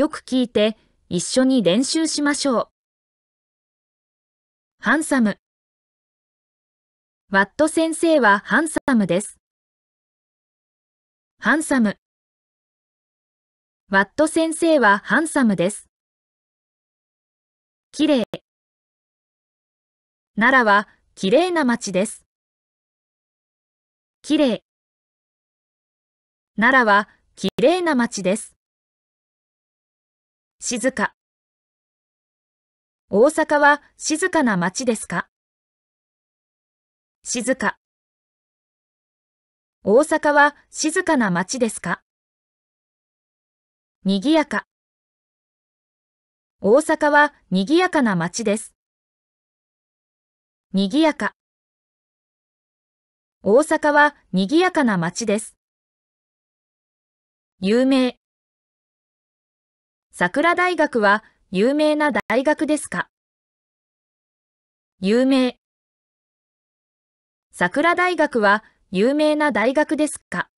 よく聞いて、一緒に練習しましょう。ハンサム。ワット先生はハンサムです。ハンサム。ワット先生はハンサムです。綺麗。奈良は綺麗な街です。綺麗。奈良は綺麗な街です。静か。大阪は静かな街ですか静か。大阪は静かな街ですか賑やか。大阪は賑やかな街です。賑やか。大阪は賑やかな街です。有名。桜大学は有名な大学ですか有名。桜大学は有名な大学ですか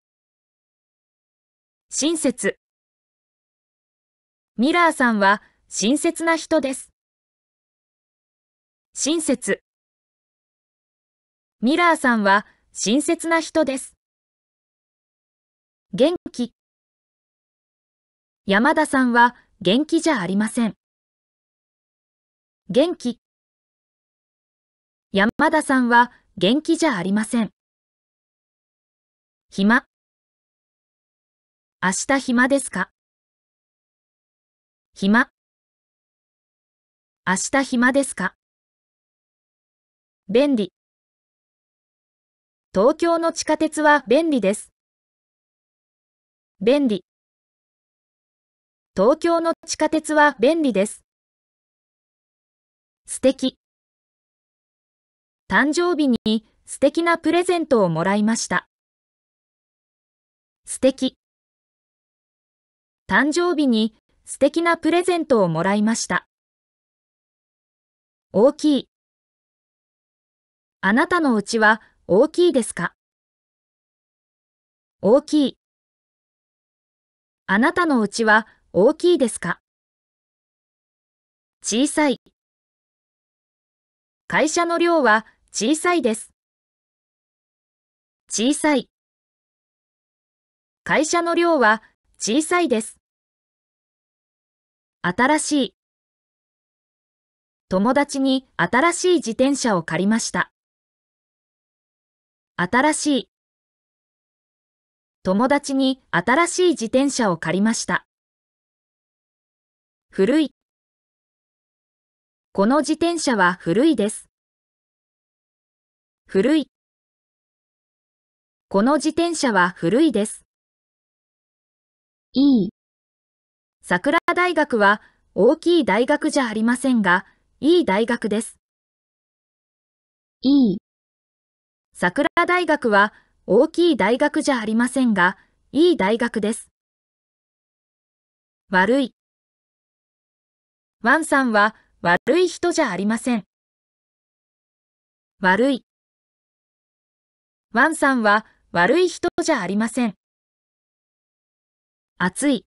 親切。ミラーさんは親切な人です。親切。ミラーさんは親切な人です。元気。山田さんは元気じゃありません。元気。山田さんは元気じゃありません。暇。明日暇ですか暇。明日暇ですか便利。東京の地下鉄は便利です。便利。東京の地下鉄は便利です。素敵。誕生日に素敵なプレゼントをもらいました。素敵。誕生日に素敵なプレゼントをもらいました。大きい。あなたのうちは大きいですか大きい。あなたのうちは大きいですか小さい。会社の量は小さいです。小さい。会社の量は小さいです。新しい。友達に新しい自転車を借りました。新しい。友達に新しい自転車を借りました。古い。この自転車は古いです。古い。この自転車は古いです。いい。桜大学は大きい大学じゃありませんが、いい大学です。いい。桜大学は大きい大学じゃありませんが、いい大学です。悪い。ワンさんは悪い人じゃありません。悪い。ワンさんは悪い人じゃありません。暑い。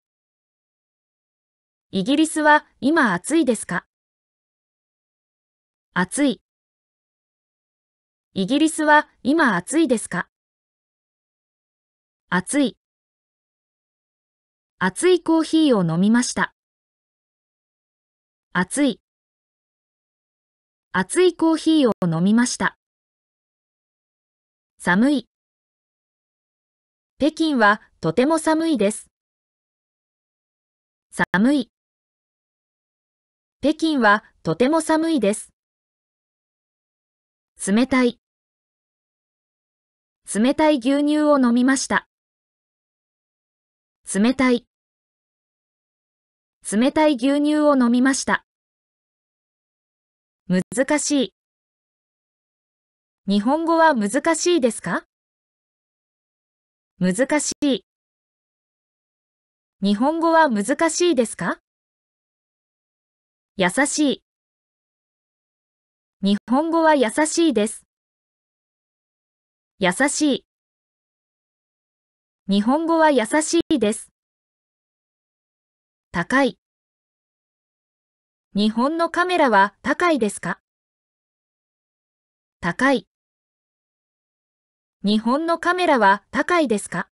イギリスは今暑いですか暑い。イギリスは今暑いですか暑い。暑いコーヒーを飲みました。熱い。熱いコーヒーを飲みました。寒い。北京はとても寒いです。寒い。北京はとても寒いです。冷たい。冷たい牛乳を飲みました。冷たい。冷たい牛乳を飲みました。難しい。日本語は難しいですか難しい。日本語は難しいですか優しい。日本語は優しいです。優しい。日本語は優しいです。高い。日本のカメラは高いですか高い。日本のカメラは高いですか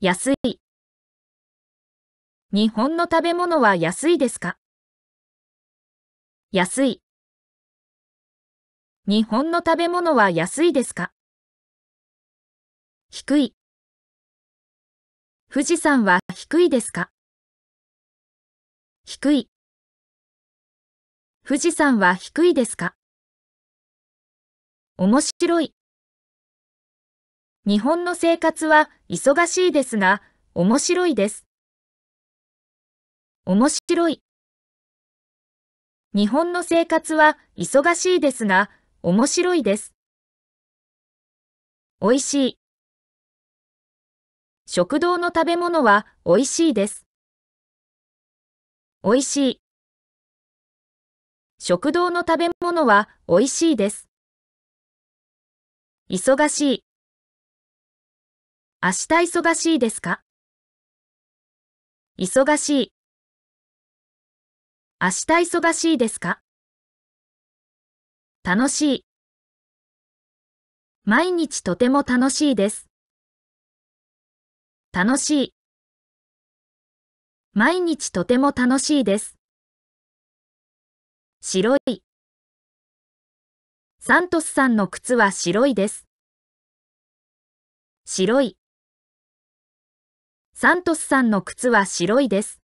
安い。日本の食べ物は安いですか安い。日本の食べ物は安いですか低い。富士山は低いですか低い。富士山は低いですか面白い。日本の生活は忙しいですが、面白いです。面白い。日本の生活は忙しいですが、面白いです。美味しい。食堂の食べ物は美味しいです。美味しい。食堂の食べ物は美味しいです。忙しい。明日忙しいですか忙しい。明日忙しいですか楽しい。毎日とても楽しいです。楽しい。毎日とても楽しいです。白い。サントスさんの靴は白いです。白い。サントスさんの靴は白いです。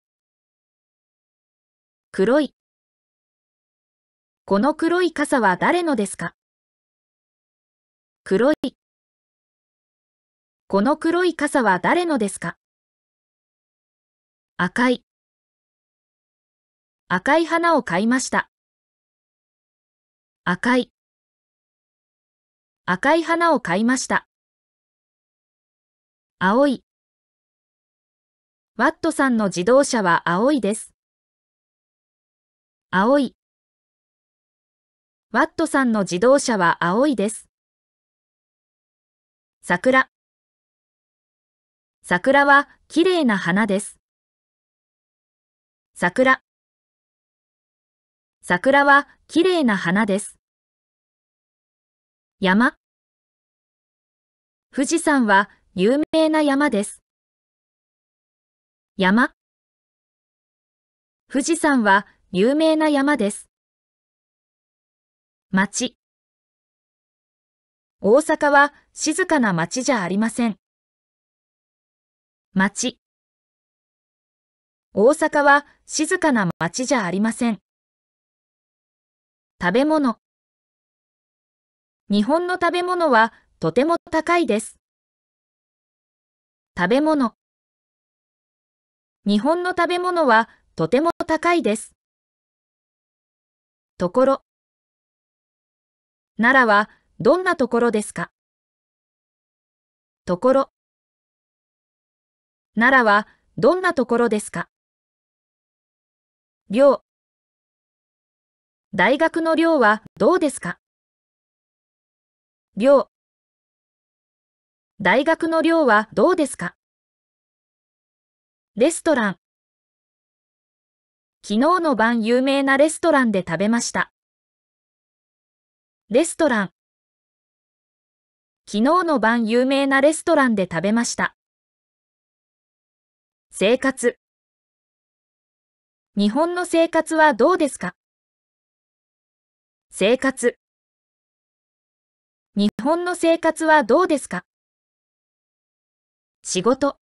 黒い。この黒い傘は誰のですか黒い。この黒い傘は誰のですか赤い。赤い花を買いました。赤い。赤い花を買いました。青い。ワットさんの自動車は青いです。青い。ワットさんの自動車は青いです。桜。桜は綺麗な花です。桜。桜は綺麗な花です。山。富士山は有名な山です。山。富士山は有名な山です。町。大阪は静かな町じゃありません。町。大阪は静かな街じゃありません。食べ物日本の食べ物はとても高いです。食べ物日本の食べ物はとても高いです。ところ奈良はどんなところですかところ奈良はどんなところですか寮。大学の寮はどうですか寮。大学の寮はどうですかレストラン。昨日の晩有名なレストランで食べました。レストラン。昨日の晩有名なレストランで食べました。生活。日本の生活はどうですか生活日本の生活はどうですか仕事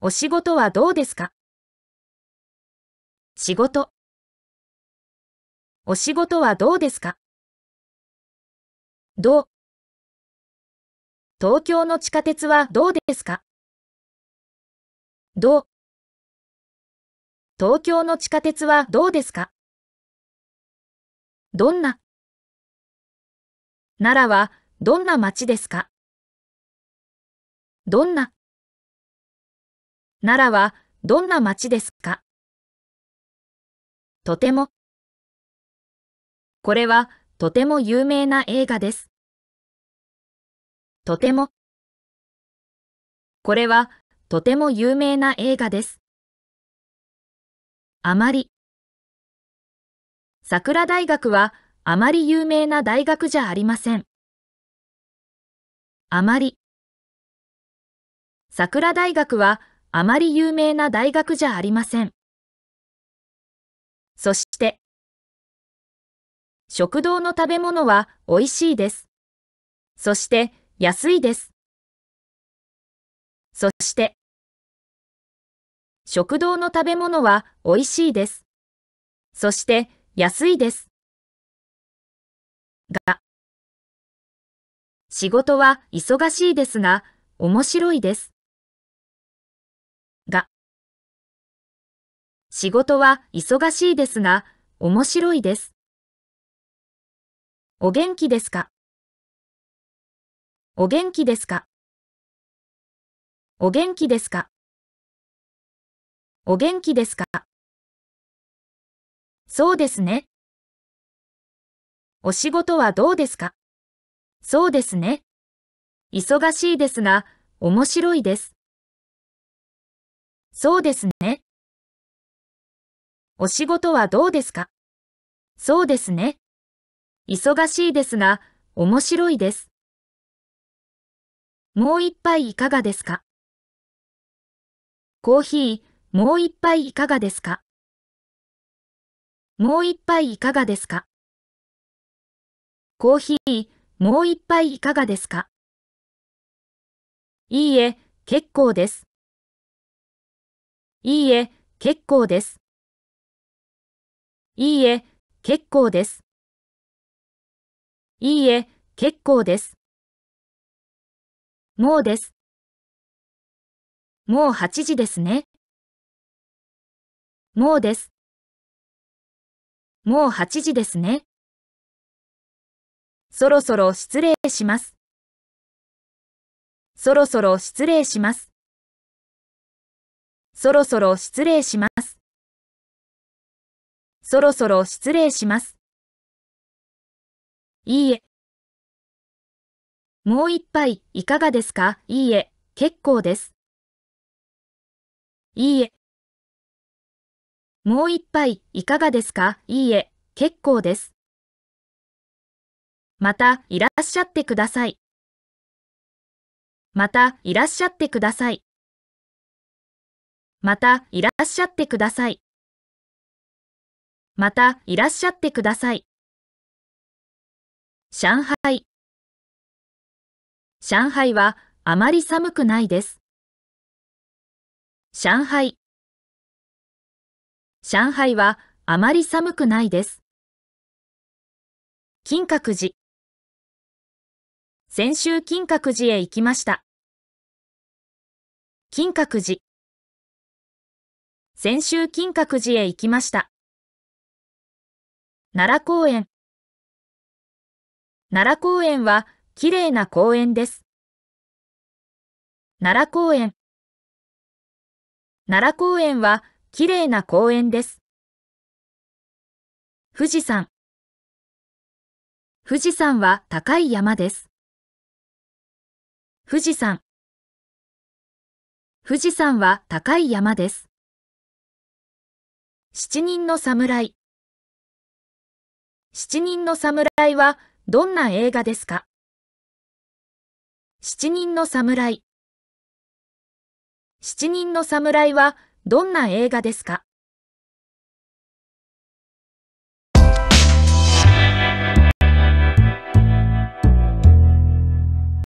お仕事はどうですか仕事お仕事はどうですかどう東京の地下鉄はどうですかどう東京の地下鉄はどうですかどんな奈良はどんな町ですかどんな奈良はどんな町ですかとてもこれはとても有名な映画です。とてもこれはとても有名な映画です。あまり。桜大学はあまり有名な大学じゃありません。あまり。桜大学はあまり有名な大学じゃありません。そして、食堂の食べ物は美味しいです。そして、安いです。そして、食堂の食べ物は美味しいです。そして、安いです。が、仕事は忙しいですが、面白いです。が、仕事は忙しいですが、面白いです。お元気ですかお元気ですかお元気ですかお元気ですかそうですね。お仕事はどうですかそうですね。忙しいですが、面白いです。そうですね。お仕事はどうですかそうですね。忙しいですが、面白いです。もう一杯いかがですかコーヒー、もう一杯いかがですかもう一杯いかがですかコーヒー、もう一杯いかがですかいいえ、結構です。いいえ、結構です。いいえ、結構です。いいえ、結構です。もうです。もう8時ですね。もうです。もう8時ですね。そろそろ失礼します。そろそろ失礼します。そろそろ失礼します。そろそろ失礼します。いいえ。もう一杯いかがですかいいえ、結構です。いいえ。もう一杯いかがですかいいえ、結構です。またいらっしゃってください。またいらっしゃってください。またいらっしゃってください。またいらっしゃってください。上海上海はあまり寒くないです。上海上海はあまり寒くないです。金閣寺先週金閣寺へ行きました。金閣寺先週金閣寺へ行きました。奈良公園奈良公園は綺麗な公園です。奈良公園奈良公園は綺麗な公園です。富士山富士山は高い山です。富士山富士山は高い山です。七人の侍七人の侍はどんな映画ですか七人の侍七人の侍はどんな映画ですか